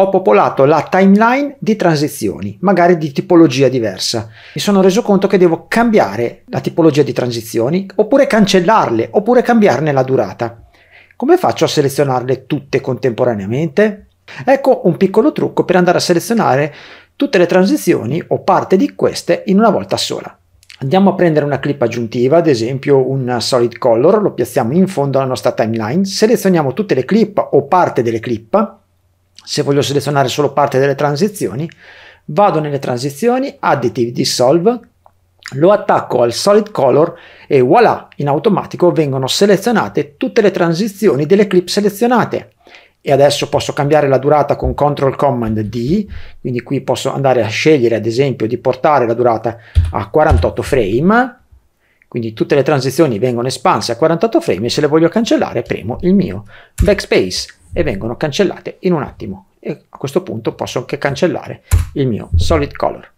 ho popolato la timeline di transizioni, magari di tipologia diversa. Mi sono reso conto che devo cambiare la tipologia di transizioni, oppure cancellarle, oppure cambiarne la durata. Come faccio a selezionarle tutte contemporaneamente? Ecco un piccolo trucco per andare a selezionare tutte le transizioni o parte di queste in una volta sola. Andiamo a prendere una clip aggiuntiva, ad esempio un solid color, lo piazziamo in fondo alla nostra timeline, selezioniamo tutte le clip o parte delle clip se voglio selezionare solo parte delle transizioni, vado nelle transizioni, additive, dissolve, lo attacco al solid color e voilà, in automatico vengono selezionate tutte le transizioni delle clip selezionate. E adesso posso cambiare la durata con CTRL Command D, quindi qui posso andare a scegliere ad esempio di portare la durata a 48 frame, quindi tutte le transizioni vengono espanse a 48 frame e se le voglio cancellare premo il mio backspace e vengono cancellate in un attimo e a questo punto posso anche cancellare il mio solid color